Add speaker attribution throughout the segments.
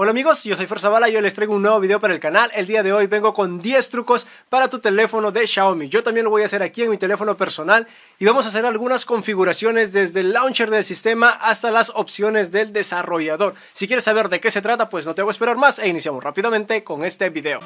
Speaker 1: Hola amigos, yo soy Bala y hoy les traigo un nuevo video para el canal. El día de hoy vengo con 10 trucos para tu teléfono de Xiaomi. Yo también lo voy a hacer aquí en mi teléfono personal y vamos a hacer algunas configuraciones desde el launcher del sistema hasta las opciones del desarrollador. Si quieres saber de qué se trata, pues no te a esperar más e iniciamos rápidamente con este video.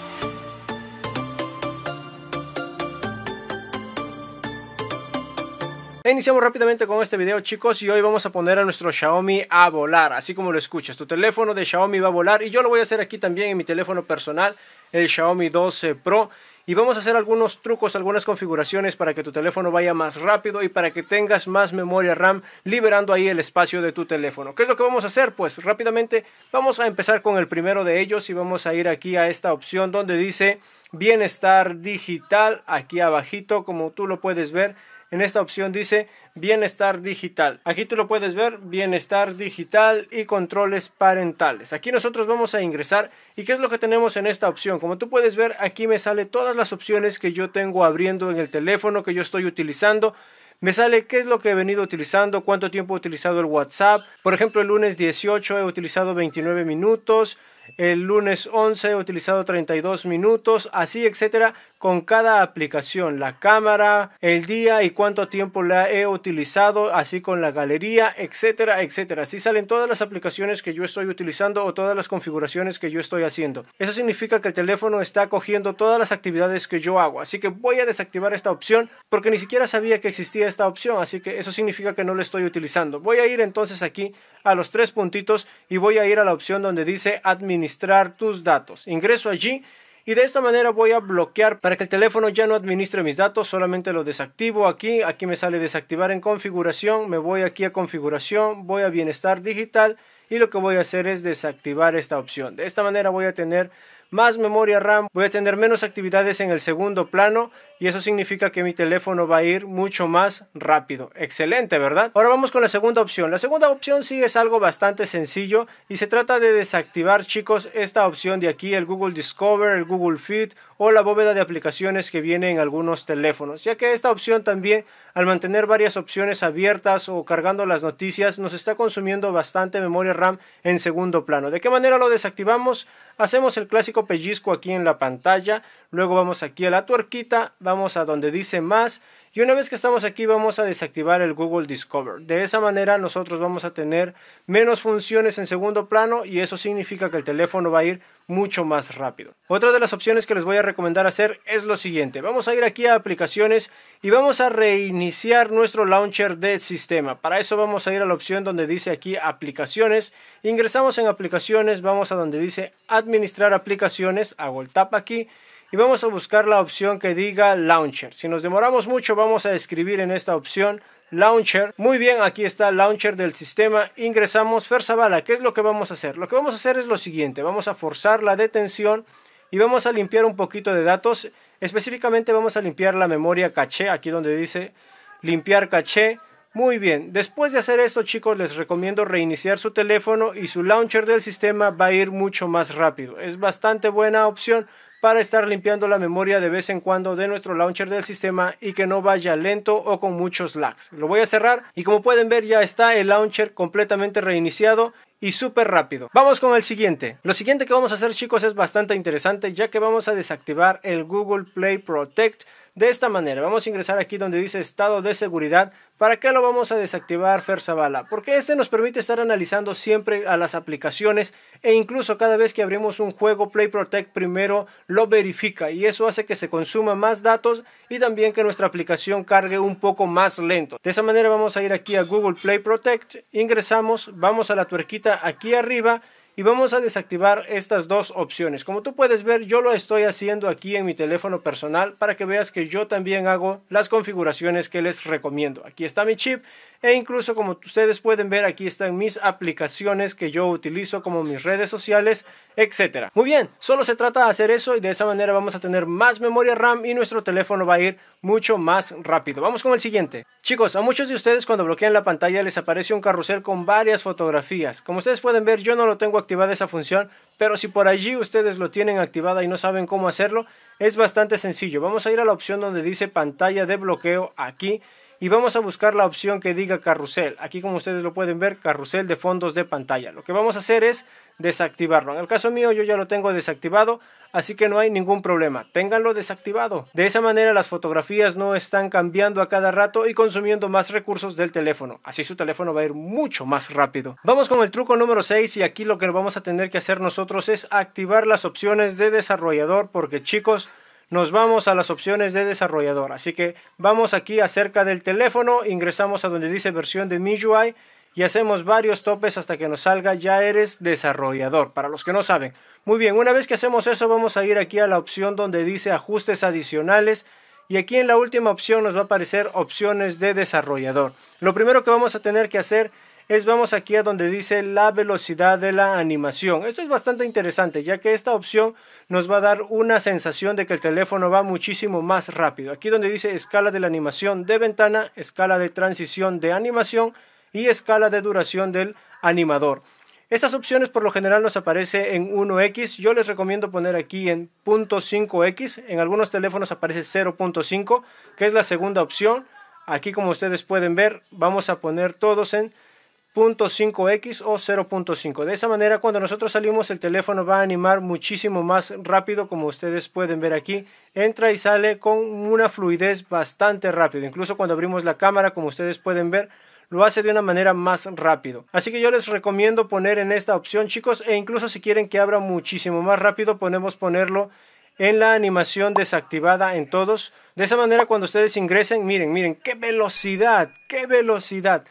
Speaker 1: Iniciamos rápidamente con este video chicos y hoy vamos a poner a nuestro Xiaomi a volar, así como lo escuchas, tu teléfono de Xiaomi va a volar y yo lo voy a hacer aquí también en mi teléfono personal, el Xiaomi 12 Pro y vamos a hacer algunos trucos, algunas configuraciones para que tu teléfono vaya más rápido y para que tengas más memoria RAM, liberando ahí el espacio de tu teléfono. ¿Qué es lo que vamos a hacer? Pues rápidamente vamos a empezar con el primero de ellos y vamos a ir aquí a esta opción donde dice bienestar digital, aquí abajito como tú lo puedes ver en esta opción dice bienestar digital. Aquí tú lo puedes ver, bienestar digital y controles parentales. Aquí nosotros vamos a ingresar y qué es lo que tenemos en esta opción. Como tú puedes ver, aquí me sale todas las opciones que yo tengo abriendo en el teléfono que yo estoy utilizando. Me sale qué es lo que he venido utilizando, cuánto tiempo he utilizado el WhatsApp. Por ejemplo, el lunes 18 he utilizado 29 minutos el lunes 11 he utilizado 32 minutos, así etcétera, con cada aplicación, la cámara, el día y cuánto tiempo la he utilizado, así con la galería, etcétera, etcétera. Así salen todas las aplicaciones que yo estoy utilizando o todas las configuraciones que yo estoy haciendo. Eso significa que el teléfono está cogiendo todas las actividades que yo hago, así que voy a desactivar esta opción porque ni siquiera sabía que existía esta opción, así que eso significa que no la estoy utilizando. Voy a ir entonces aquí a los tres puntitos y voy a ir a la opción donde dice admin administrar tus datos. Ingreso allí y de esta manera voy a bloquear para que el teléfono ya no administre mis datos, solamente lo desactivo aquí, aquí me sale desactivar en configuración, me voy aquí a configuración, voy a bienestar digital y lo que voy a hacer es desactivar esta opción. De esta manera voy a tener más memoria RAM, voy a tener menos actividades en el segundo plano y eso significa que mi teléfono va a ir mucho más rápido. Excelente, ¿verdad? Ahora vamos con la segunda opción. La segunda opción sí es algo bastante sencillo y se trata de desactivar, chicos, esta opción de aquí, el Google Discover, el Google Feed o la bóveda de aplicaciones que viene en algunos teléfonos, ya que esta opción también al mantener varias opciones abiertas o cargando las noticias nos está consumiendo bastante memoria RAM en segundo plano. ¿De qué manera lo desactivamos? Hacemos el clásico pellizco aquí en la pantalla, luego vamos aquí a la tuerquita, vamos a donde dice más y una vez que estamos aquí vamos a desactivar el Google Discover. De esa manera nosotros vamos a tener menos funciones en segundo plano y eso significa que el teléfono va a ir mucho más rápido. Otra de las opciones que les voy a recomendar hacer es lo siguiente. Vamos a ir aquí a aplicaciones y vamos a reiniciar nuestro launcher de sistema. Para eso vamos a ir a la opción donde dice aquí aplicaciones. Ingresamos en aplicaciones, vamos a donde dice administrar aplicaciones, hago el tap aquí y vamos a buscar la opción que diga Launcher. Si nos demoramos mucho vamos a escribir en esta opción Launcher. Muy bien, aquí está Launcher del sistema. Ingresamos bala. ¿Qué es lo que vamos a hacer? Lo que vamos a hacer es lo siguiente. Vamos a forzar la detención y vamos a limpiar un poquito de datos. Específicamente vamos a limpiar la memoria caché, aquí donde dice limpiar caché. Muy bien, después de hacer esto chicos les recomiendo reiniciar su teléfono y su launcher del sistema va a ir mucho más rápido. Es bastante buena opción para estar limpiando la memoria de vez en cuando de nuestro launcher del sistema y que no vaya lento o con muchos lags. Lo voy a cerrar y como pueden ver ya está el launcher completamente reiniciado y súper rápido. Vamos con el siguiente. Lo siguiente que vamos a hacer chicos es bastante interesante ya que vamos a desactivar el Google Play Protect de esta manera. Vamos a ingresar aquí donde dice estado de seguridad. ¿Para qué lo vamos a desactivar, Fer Porque este nos permite estar analizando siempre a las aplicaciones e incluso cada vez que abrimos un juego, Play Protect primero lo verifica y eso hace que se consuma más datos y también que nuestra aplicación cargue un poco más lento. De esa manera vamos a ir aquí a Google Play Protect, ingresamos, vamos a la tuerquita aquí arriba y vamos a desactivar estas dos opciones. Como tú puedes ver, yo lo estoy haciendo aquí en mi teléfono personal para que veas que yo también hago las configuraciones que les recomiendo. Aquí está mi chip, e incluso como ustedes pueden ver aquí están mis aplicaciones que yo utilizo como mis redes sociales, etcétera. Muy bien, solo se trata de hacer eso y de esa manera vamos a tener más memoria RAM y nuestro teléfono va a ir mucho más rápido. Vamos con el siguiente. Chicos, a muchos de ustedes cuando bloquean la pantalla les aparece un carrusel con varias fotografías. Como ustedes pueden ver, yo no lo tengo activada esa función, pero si por allí ustedes lo tienen activada y no saben cómo hacerlo, es bastante sencillo. Vamos a ir a la opción donde dice pantalla de bloqueo aquí y vamos a buscar la opción que diga carrusel. Aquí como ustedes lo pueden ver, carrusel de fondos de pantalla. Lo que vamos a hacer es desactivarlo. En el caso mío yo ya lo tengo desactivado, así que no hay ningún problema. Ténganlo desactivado. De esa manera las fotografías no están cambiando a cada rato y consumiendo más recursos del teléfono. Así su teléfono va a ir mucho más rápido. Vamos con el truco número 6 y aquí lo que vamos a tener que hacer nosotros es activar las opciones de desarrollador porque chicos, nos vamos a las opciones de desarrollador. Así que vamos aquí acerca del teléfono, ingresamos a donde dice versión de MIUI y hacemos varios topes hasta que nos salga ya eres desarrollador, para los que no saben. Muy bien, una vez que hacemos eso vamos a ir aquí a la opción donde dice ajustes adicionales y aquí en la última opción nos va a aparecer opciones de desarrollador. Lo primero que vamos a tener que hacer es vamos aquí a donde dice la velocidad de la animación. Esto es bastante interesante ya que esta opción nos va a dar una sensación de que el teléfono va muchísimo más rápido. Aquí donde dice escala de la animación de ventana, escala de transición de animación y escala de duración del animador. Estas opciones por lo general nos aparece en 1x, yo les recomiendo poner aquí en .5x, en algunos teléfonos aparece 0.5, que es la segunda opción. Aquí como ustedes pueden ver, vamos a poner todos en 0.5x o 0.5. De esa manera, cuando nosotros salimos, el teléfono va a animar muchísimo más rápido, como ustedes pueden ver aquí. Entra y sale con una fluidez bastante rápido. Incluso cuando abrimos la cámara, como ustedes pueden ver, lo hace de una manera más rápido. Así que yo les recomiendo poner en esta opción, chicos, e incluso si quieren que abra muchísimo más rápido, podemos ponerlo en la animación desactivada en todos. De esa manera, cuando ustedes ingresen, miren, miren, qué velocidad, qué velocidad.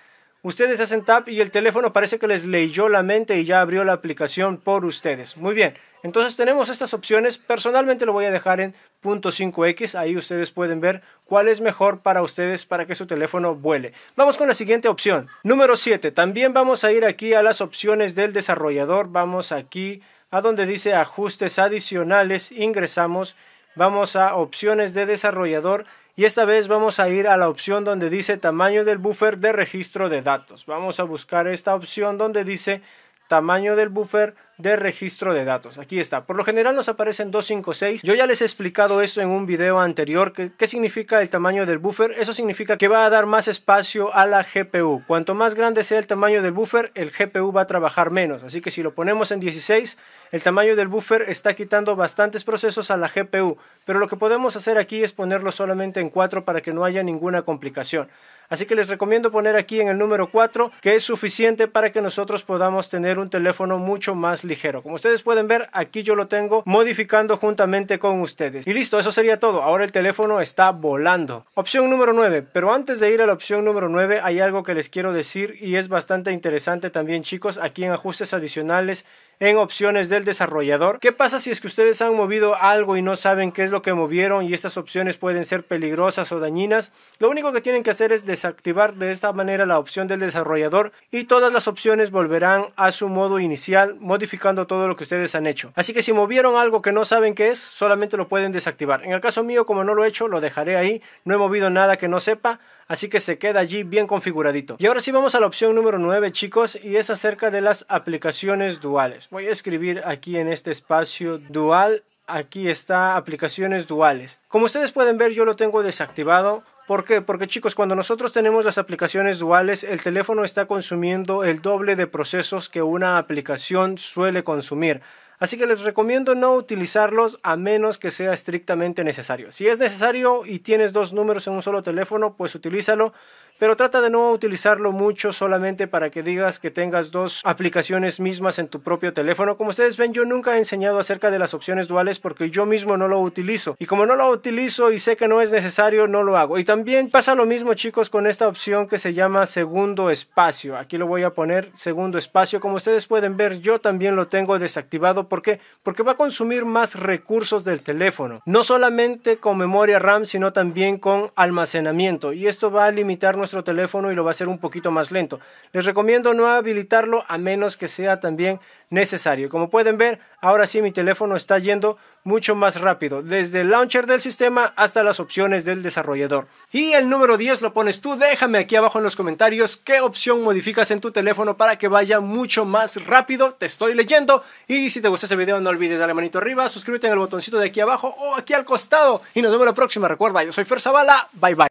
Speaker 1: Ustedes hacen tap y el teléfono parece que les leyó la mente y ya abrió la aplicación por ustedes. Muy bien, entonces tenemos estas opciones. Personalmente lo voy a dejar en .5x, ahí ustedes pueden ver cuál es mejor para ustedes para que su teléfono vuele. Vamos con la siguiente opción. Número 7, también vamos a ir aquí a las opciones del desarrollador. Vamos aquí a donde dice ajustes adicionales, ingresamos vamos a opciones de desarrollador y esta vez vamos a ir a la opción donde dice tamaño del buffer de registro de datos. Vamos a buscar esta opción donde dice tamaño del buffer de registro de datos. Aquí está. Por lo general nos aparecen 256. Yo ya les he explicado esto en un video anterior. qué significa el tamaño del buffer? Eso significa que va a dar más espacio a la GPU. Cuanto más grande sea el tamaño del buffer, el GPU va a trabajar menos. Así que si lo ponemos en 16, el tamaño del buffer está quitando bastantes procesos a la GPU. Pero lo que podemos hacer aquí es ponerlo solamente en 4 para que no haya ninguna complicación. Así que les recomiendo poner aquí en el número 4, que es suficiente para que nosotros podamos tener un teléfono mucho más ligero. Como ustedes pueden ver, aquí yo lo tengo modificando juntamente con ustedes. Y listo, eso sería todo. Ahora el teléfono está volando. Opción número 9. Pero antes de ir a la opción número 9, hay algo que les quiero decir y es bastante interesante también, chicos. Aquí en ajustes adicionales en opciones del desarrollador. ¿Qué pasa si es que ustedes han movido algo y no saben qué es lo que movieron y estas opciones pueden ser peligrosas o dañinas? Lo único que tienen que hacer es desactivar de esta manera la opción del desarrollador y todas las opciones volverán a su modo inicial modificando todo lo que ustedes han hecho. Así que si movieron algo que no saben qué es, solamente lo pueden desactivar. En el caso mío, como no lo he hecho, lo dejaré ahí. No he movido nada que no sepa así que se queda allí bien configuradito. Y ahora sí vamos a la opción número 9 chicos y es acerca de las aplicaciones duales. Voy a escribir aquí en este espacio dual, aquí está aplicaciones duales. Como ustedes pueden ver yo lo tengo desactivado ¿Por qué? Porque chicos, cuando nosotros tenemos las aplicaciones duales, el teléfono está consumiendo el doble de procesos que una aplicación suele consumir. Así que les recomiendo no utilizarlos a menos que sea estrictamente necesario. Si es necesario y tienes dos números en un solo teléfono, pues utilízalo pero trata de no utilizarlo mucho solamente para que digas que tengas dos aplicaciones mismas en tu propio teléfono. Como ustedes ven, yo nunca he enseñado acerca de las opciones duales porque yo mismo no lo utilizo. Y como no lo utilizo y sé que no es necesario, no lo hago. Y también pasa lo mismo, chicos, con esta opción que se llama segundo espacio. Aquí lo voy a poner segundo espacio. Como ustedes pueden ver, yo también lo tengo desactivado. ¿Por qué? Porque va a consumir más recursos del teléfono. No solamente con memoria RAM, sino también con almacenamiento. Y esto va a limitarnos teléfono y lo va a hacer un poquito más lento. Les recomiendo no habilitarlo a menos que sea también necesario. Como pueden ver, ahora sí mi teléfono está yendo mucho más rápido, desde el launcher del sistema hasta las opciones del desarrollador. Y el número 10 lo pones tú, déjame aquí abajo en los comentarios qué opción modificas en tu teléfono para que vaya mucho más rápido, te estoy leyendo. Y si te gustó ese video no olvides darle manito arriba, suscríbete en el botoncito de aquí abajo o aquí al costado. Y nos vemos la próxima, recuerda, yo soy Fer bala bye bye.